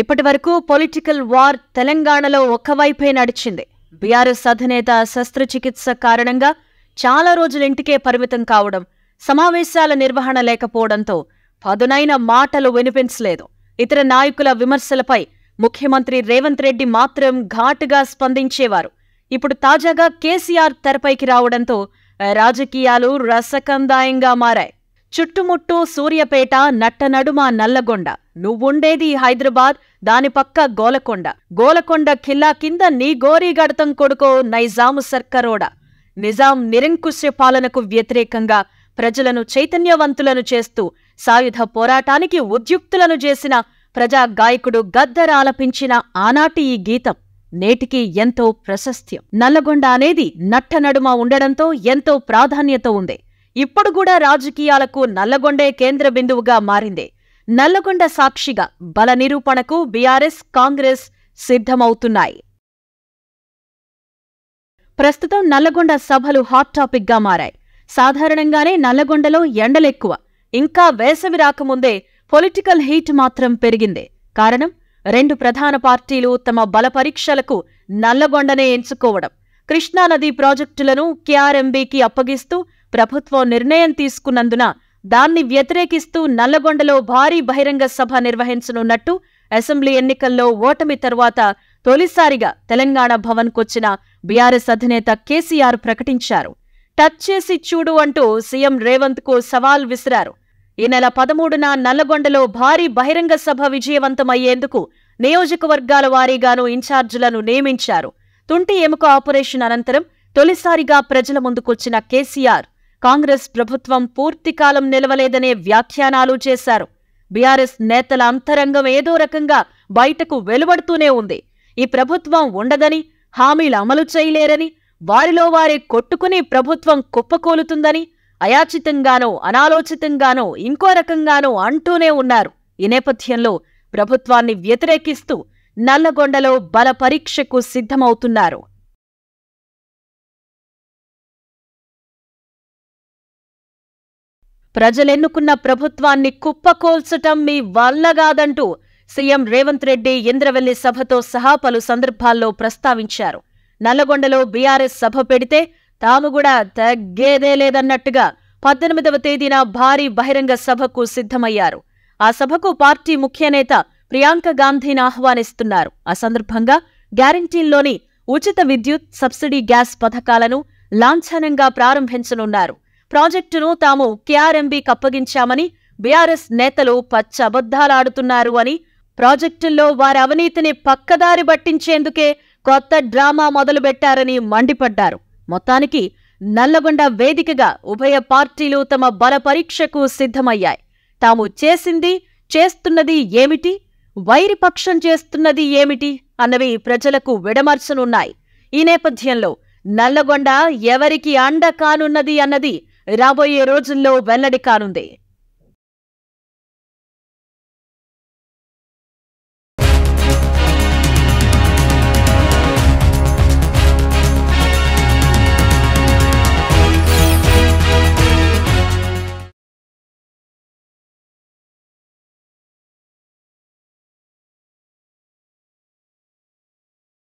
ఇప్పటి వరకు political war తెలంగాణలో ఒక్కవైపే నడిచింది బీఆర్ఎస్ అధినేత శస్త్రచికిత్స కారణంగా చాలా రోజులు ఇంటికే పరిమితం కావడం సమావేశాల నిర్వహణ లేకపోవడంతో పదునైన మాటలు వినిపించలేదు ఇతర నాయకుల విమర్శలపై ముఖ్యమంత్రి రేవంత్ రెడ్డి మాత్రం ఘాటుగా స్పందించేవారు ఇప్పుడు తాజాగా కేసీఆర్ తెరపైకి రావడంతో రాజకీయాలు రసకందాయంగా మారాయి చుట్టుముట్టూ సూర్యపేట నట్టనడుమ నల్లగొండ నువ్వుండేది హైదరాబాద్ దాని పక్క గోలకొండ గోలకొండ ఖిల్లా కింద నీ గోరీగడతం కొడుకో నైజాము సర్కరోడ నిజాం నిరంకుశ్య పాలనకు వ్యతిరేకంగా ప్రజలను చైతన్యవంతులను చేస్తూ సాయుధ పోరాటానికి ఉద్యుక్తులను చేసిన ప్రజా గాయకుడు గద్దర్ ఆలపించిన ఆనాటి ఈ గీతం నేటికి ఎంతో ప్రశస్త్యం నల్లగొండ అనేది నట్టనడుమ ఉండడంతో ఎంతో ప్రాధాన్యత ఉంది ఇప్పుడు కూడా రాజకీయాలకు నల్లగొండే కేంద్ర బిందువుగా మారింది నల్లగొండ సాక్షిగా బల నిరూపణకు బీఆర్ఎస్ కాంగ్రెస్ సిద్ధమవుతున్నాయి ప్రస్తుతం నల్లగొండ సభలు హాట్ టాపిక్గా మారాయి సాధారణంగానే నల్లగొండలో ఎండలెక్కువ ఇంకా వేసవి రాకముందే పొలిటికల్ హీట్ మాత్రం పెరిగింది కారణం రెండు ప్రధాన పార్టీలు తమ బల పరీక్షలకు నల్లగొండనే ఎంచుకోవడం కృష్ణానది ప్రాజెక్టులను కేఆర్ఎంబీకి అప్పగిస్తూ ప్రభుత్వం నిర్ణయం తీసుకున్నందున దాన్ని వ్యతిరేకిస్తూ నల్లగొండలో భారీ బహిరంగ సభ నిర్వహించనున్నట్టు అసెంబ్లీ ఎన్నికల్లో ఓటమి తర్వాత తొలిసారిగా తెలంగాణ భవన్కొచ్చిన బీఆర్ఎస్ అధినేత కేసీఆర్ ప్రకటించారు టచ్ చేసి చూడు అంటూ సీఎం రేవంత్ కు సవాల్ విసిరారు ఈ నెల పదమూడున నల్లగొండలో భారీ బహిరంగ సభ విజయవంతమయ్యేందుకు నియోజకవర్గాల వారీగాను ఇన్ఛార్జీలను నియమించారు తుంటి ఎముక ఆపరేషన్ అనంతరం తొలిసారిగా ప్రజల ముందుకొచ్చిన కేసీఆర్ కాంగ్రెస్ ప్రభుత్వం పూర్తికాలం నిలవలేదనే వ్యాఖ్యానాలు చేశారు బీఆర్ఎస్ నేతల అంతరంగం ఏదో రకంగా బయటకు వెలువడుతూనే ఉంది ఈ ప్రభుత్వం ఉండదని హామీలు అమలు చేయలేరని వారిలో వారే కొట్టుకుని ప్రభుత్వం కుప్పకూలుతుందని అయాచితంగానో అనాలోచితంగానో ఇంకో రకంగానో అంటూనే ఉన్నారు ఈ నేపథ్యంలో ప్రభుత్వాన్ని వ్యతిరేకిస్తూ నల్లగొండలో బల పరీక్షకు సిద్ధమవుతున్నారు ప్రజలెన్నుకున్న ప్రభుత్వాన్ని కుప్పకోల్చటం మీ వల్లగాదంటూ సీఎం రేవంత్ రెడ్డి ఇంద్రవెల్లి సభతో సహా పలు సందర్భాల్లో ప్రస్తావించారు నల్లగొండలో బీఆర్ఎస్ సభ పెడితే తాము కూడా తగ్గేదే లేదన్నట్టుగా పద్దెనిమిదవ తేదీన భారీ బహిరంగ సభకు సిద్ధమయ్యారు ఆ సభకు పార్టీ ముఖ్యనేత ప్రియాంక గాంధీని ఆహ్వానిస్తున్నారు ఆ సందర్భంగా గ్యారంటీల్లోని ఉచిత విద్యుత్ సబ్సిడీ గ్యాస్ పథకాలను లాంఛనంగా ప్రారంభించనున్నారు ప్రాజెక్టును తాము కేఆర్ఎంబీ కప్పగించామని బీఆర్ఎస్ నేతలు పచ్చబద్దాలాడుతున్నారు అని ప్రాజెక్టుల్లో వారి అవినీతిని పక్కదారి పట్టించేందుకే కొత్త డ్రామా మొదలుపెట్టారని మండిపడ్డారు మొత్తానికి నల్లగొండ వేదికగా ఉభయ పార్టీలు తమ బల పరీక్షకు సిద్ధమయ్యాయి తాము చేసింది చేస్తున్నది ఏమిటి వైరిపక్షం చేస్తున్నది ఏమిటి అన్నవి ప్రజలకు విడమర్చనున్నాయి ఈ నేపథ్యంలో నల్లగొండ ఎవరికి అండ కానున్నది అన్నది రాబోయే రోజుల్లో వెల్లడి కానుంది